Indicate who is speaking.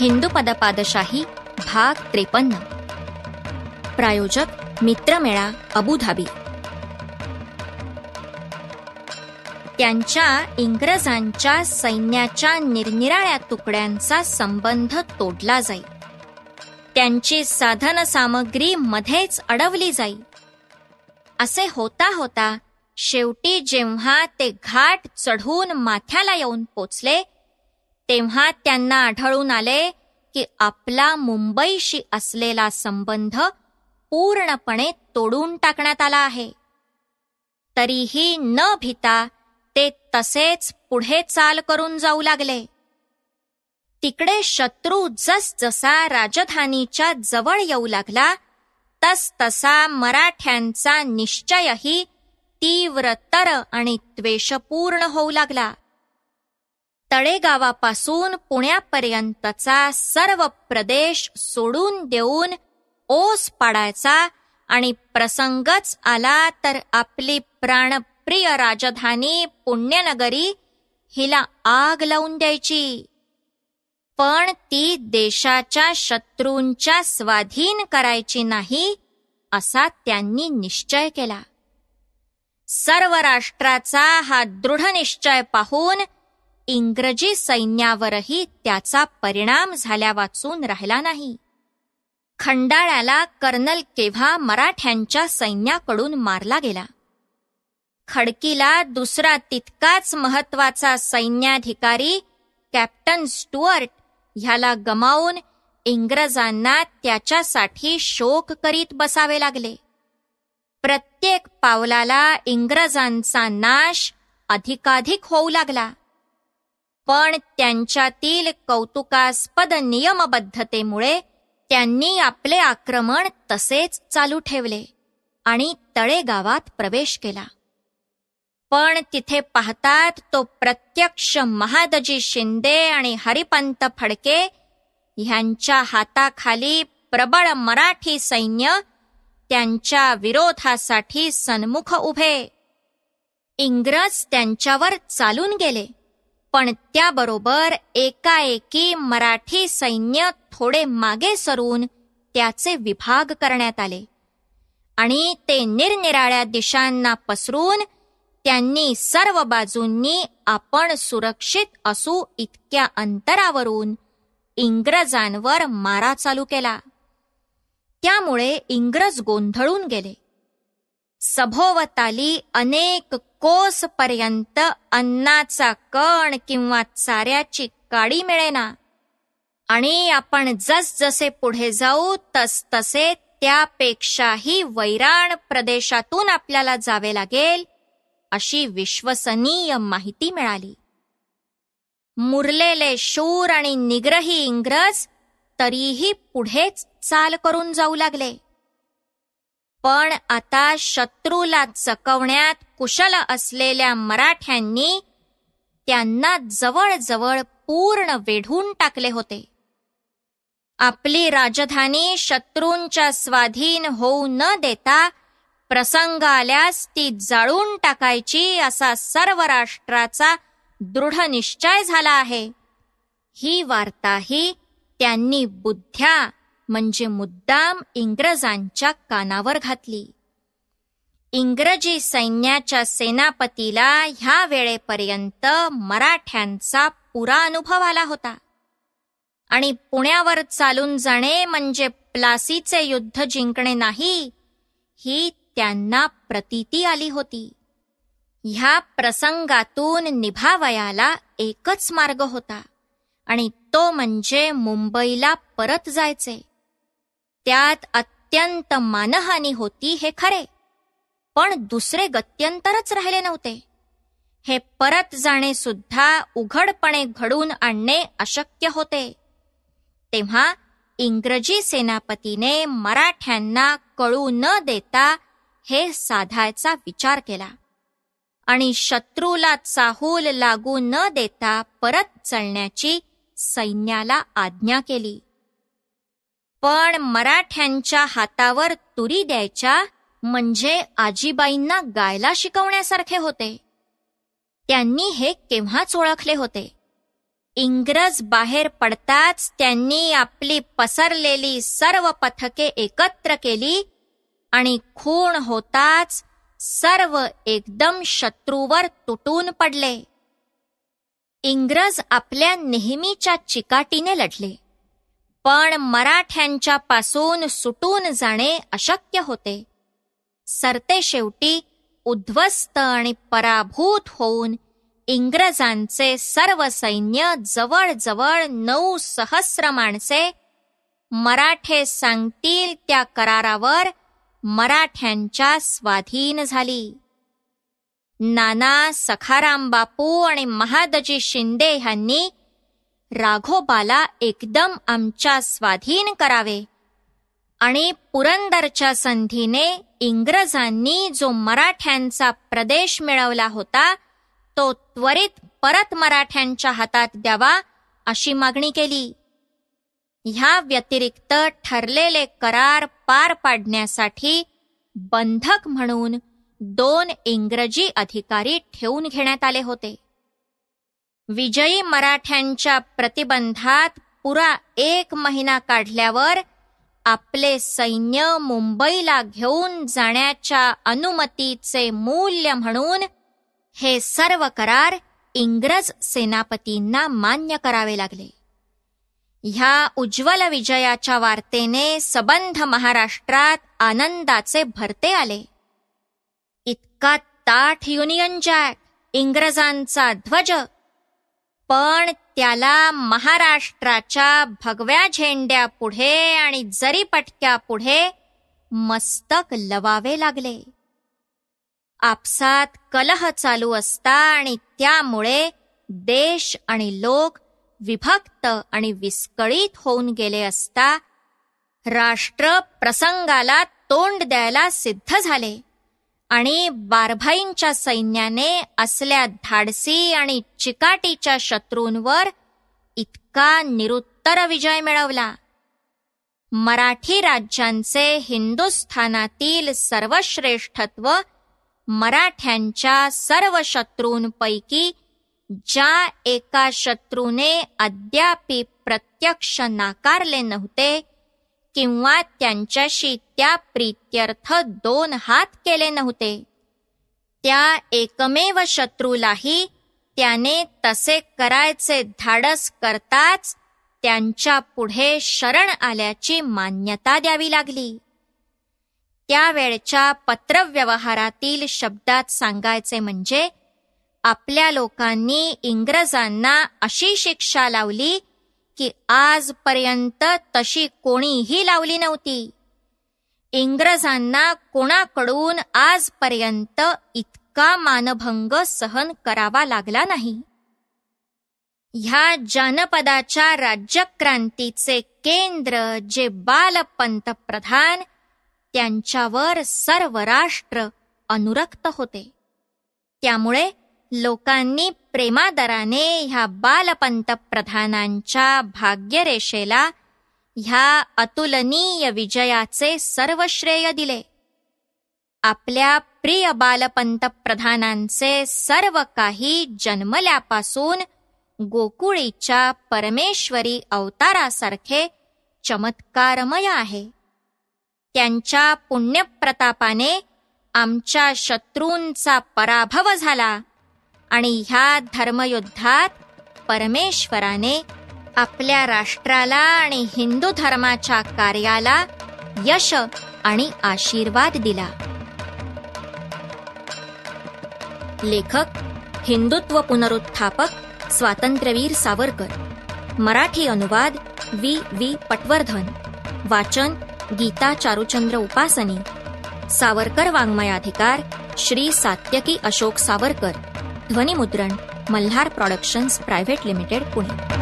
Speaker 1: हिंदू पदपादशाही भाग त्रेपन्न प्रायोजक मित्रमेळा अबुधाबी त्यांच्या इंग्रजांच्या सैन्याच्या निरनिराळ्या तुकड्यांचा संबंध तोडला जाई त्यांची साधन सामग्री मध्येच अडवली जाई असे होता होता शेवटी जेव्हा ते घाट चढून माथ्याला येऊन पोचले तेव्हा त्यांना आढळून आले की आपला मुंबईशी असलेला संबंध पूर्णपणे तोडून टाकण्यात आला आहे तरीही न भिता ते तसेच पुढे चाल करून जाऊ लागले तिकडे शत्रू जसजसा राजधानीच्या जवळ येऊ लागला तस तसा मराठ्यांचा निश्चयही तीव्रतर आणि द्वेषपूर्ण होऊ लागला तळेगावापासून पुण्यापर्यंतचा सर्व प्रदेश सोडून देऊन ओस पाडायचा आणि प्रसंगच आला तर आपली प्राणप्रिय राजधानी पुण्यनगरी हिला आग लावून द्यायची पण ती देशाच्या शत्रूंच्या स्वाधीन करायची नाही असा त्यांनी निश्चय केला सर्व राष्ट्राचा हा दृढ निश्चय पाहून इंग्रजी सैन्यावरही त्याचा परिणाम झाल्या वाचून राहिला नाही खंडाळ्याला कर्नल केव्हा मराठ्यांच्या सैन्याकडून मारला गेला खडकीला दुसरा तितकाच महत्वाचा सैन्याधिकारी कॅप्टन स्टुअर्ट ह्याला गमावून इंग्रजांना त्याच्यासाठी शोक करीत बसावे लागले प्रत्येक पावलाला इंग्रजांचा नाश अधिकाधिक होऊ लागला पण त्यांच्यातील कौतुकास्पद नियमबद्धतेमुळे त्यांनी आपले आक्रमण तसेच चालू ठेवले आणि गावात प्रवेश केला पण तिथे पाहतात तो प्रत्यक्ष महादजी शिंदे आणि हरिपंत फडके ह्यांच्या हाताखाली प्रबळ मराठी सैन्य त्यांच्या विरोधासाठी सन्मुख उभे इंग्रज त्यांच्यावर चालून गेले पण त्याबरोबर एकाएकी मराठी सैन्य थोडे मागे सरून त्याचे विभाग करण्यात आले आणि ते निरनिराळ्या दिशांना पसरून त्यांनी सर्व बाजूंनी आपण सुरक्षित असू इतक्या अंतरावरून इंग्रजांवर मारा चालू केला त्यामुळे इंग्रज गोंधळून गेले सभोवताली अनेक कोसपर्यंत अन्नाचा कण किंवा चाऱ्याची काडी मिळेना आणि आपण जसजसे पुढे जाऊ तसतसे त्यापेक्षाही वैराण प्रदेशातून आपल्याला जावे लागेल अशी विश्वसनीय माहिती मिळाली मुरलेले शूर आणि निग्रही इंग्रज तरीही पुढेच चाल करून जाऊ लागले पण आता शत्रूला चकवण्यात कुशल असलेल्या मराठ्यांनी त्यांना जवळजवळ पूर्ण वेढून टाकले होते आपली राजधानी शत्रूंच्या स्वाधीन होऊ न देता प्रसंग आल्यास ती जाळून टाकायची असा सर्व राष्ट्राचा दृढ निश्चय झाला आहे ही वार्ताही त्यांनी बुद्ध्या म्हणजे मुद्दाम इंग्रजांच्या कानावर घातली इंग्रजी सैन्याच्या सेनापतीला ह्या वेळेपर्यंत मराठ्यांचा पुरा अनुभव आला होता आणि पुण्यावर चालून जाणे म्हणजे प्लासीचे युद्ध जिंकणे नाही ही त्यांना प्रतीती आली होती ह्या प्रसंगातून निभावयाला एकच मार्ग होता आणि तो म्हणजे मुंबईला परत जायचे त्यात अत्यंत मानहानी होती हे खरे पण दुसरे गत्यंतरच राहिले नव्हते हे परत जाणे सुद्धा उघडपणे घडून आणणे अशक्य होते तेव्हा इंग्रजी सेनापतीने मराठ्यांना कळू न देता हे साधायचा विचार केला आणि शत्रूला चाहूल लागू न देता परत चलण्याची सैन्याला आज्ञा केली पण मराठ्यांच्या हातावर तुरी द्यायच्या म्हणजे आजीबाईंना गायला शिकवण्यासारखे होते त्यांनी हे केव्हाच ओळखले होते इंग्रज बाहेर पडताच त्यांनी आपली पसरलेली सर्व पथके एकत्र केली आणि खूण होताच सर्व एकदम शत्रूवर तुटून पडले इंग्रज आपल्या नेहमीच्या चिकाटीने लढले पण मराठ्यांच्या पासून सुटून जाणे अशक्य होते सरते शेवटी उद्ध्वस्त आणि पराभूत होऊन इंग्रजांचे सर्व सैन्य जवळजवळ नऊ सहस्र माणसे मराठे सांगतील त्या करारावर मराठ्यांच्या स्वाधीन झाली नाना सखाराम बापू आणि महादजी शिंदे ह्यांनी राघोबाला एकदम आमच्या स्वाधीन करावे आणि पुरंदरच्या संधीने इंग्रजांनी जो मराठ्यांचा प्रदेश मिळवला होता तो त्वरित परत मराठ्यांच्या हातात द्यावा अशी मागणी केली ह्या व्यतिरिक्त ठरलेले करार पार पाडण्यासाठी बंधक म्हणून दोन इंग्रजी अधिकारी ठेवून घेण्यात आले होते विजयी मराठ्यांच्या प्रतिबंधात पुरा एक महिना काढल्यावर आपले सैन्य मुंबईला घेऊन जाण्याच्या अनुमतीचे मूल्य म्हणून हे सर्व करार इंग्रज सेनापतींना मान्य करावे लागले ह्या उज्ज्वल विजयाच्या वार्तेने सबंध महाराष्ट्रात आनंदाचे भरते आले इतका ताठ युनियन जॅक इंग्रजांचा ध्वज पण त्याला महाराष्ट्राच्या भगव्या झेंड्या पुढे आणि जरी पटक्या पुढे मस्तक लवावे लागले आपसात कलह चालू असता आणि त्यामुळे देश आणि लोक विभक्त आणि विस्कळीत होऊन गेले असता राष्ट्र प्रसंगाला तोंड द्यायला सिद्ध झाले आणि बारभाईंच्या सैन्याने असल्या धाडसी आणि चिकाटीच्या शत्रूंवर इतका निरुत्तर विजय मिळवला मराठी राज्यांचे हिंदुस्थानातील सर्वश्रेष्ठत्व मराठ्यांच्या सर्व शत्रूंपैकी ज्या एका शत्रूने अद्यापि प्रत्यक्ष नाकारले नव्हते किंवा त्यांच्याशी त्या प्रीत्यर्थ दोन हात केले नव्हते त्या एकमेव शत्रूलाही त्याने तसे करायचे धाडस करताच त्यांच्या पुढे शरण आल्याची मान्यता द्यावी लागली त्यावेळच्या पत्रव्यवहारातील शब्दात सांगायचे म्हणजे आपल्या लोकांनी इंग्रजांना अशी शिक्षा लावली की आजपर्यंत तशी कोणीही लावली नव्हती इंग्रजांना कोणाकडून आजपर्यंत इतका मानभंग सहन करावा लागला नाही ह्या जनपदाच्या राज्यक्रांतीचे केंद्र जे बाल पंतप्रधान त्यांच्यावर सर्व राष्ट्र अनुरक्त होते त्यामुळे लोकांनी प्रेमादराने ह्या बालपंतप्रधानांच्या भाग्यरेषेला ह्या अतुलनीय विजयाचे सर्वश्रेय दिले आपल्या प्रिय बालपंतप्रधानांचे सर्व काही जन्मल्यापासून गोकुळीच्या परमेश्वरी अवतारासारखे चमत्कारमय आहे त्यांच्या पुण्यप्रतापाने आमच्या शत्रूंचा पराभव झाला आणि ह्या धर्मयुद्धात परमेश्वराने आपल्या राष्ट्राला आणि हिंदू धर्माच्या कार्याला यश आणि आशीर्वाद दिला लेखक हिंदुत्व पुनरुत्थापक स्वातंत्र्यवीर सावरकर मराठी अनुवाद वी वी पटवर्धन वाचन गीता चारुचंद्र उपासनी सावरकर वाङ्मयाधिकार श्री सात्यकी अशोक सावरकर ध्वनिमुद्रण Malhar productions private limited Pune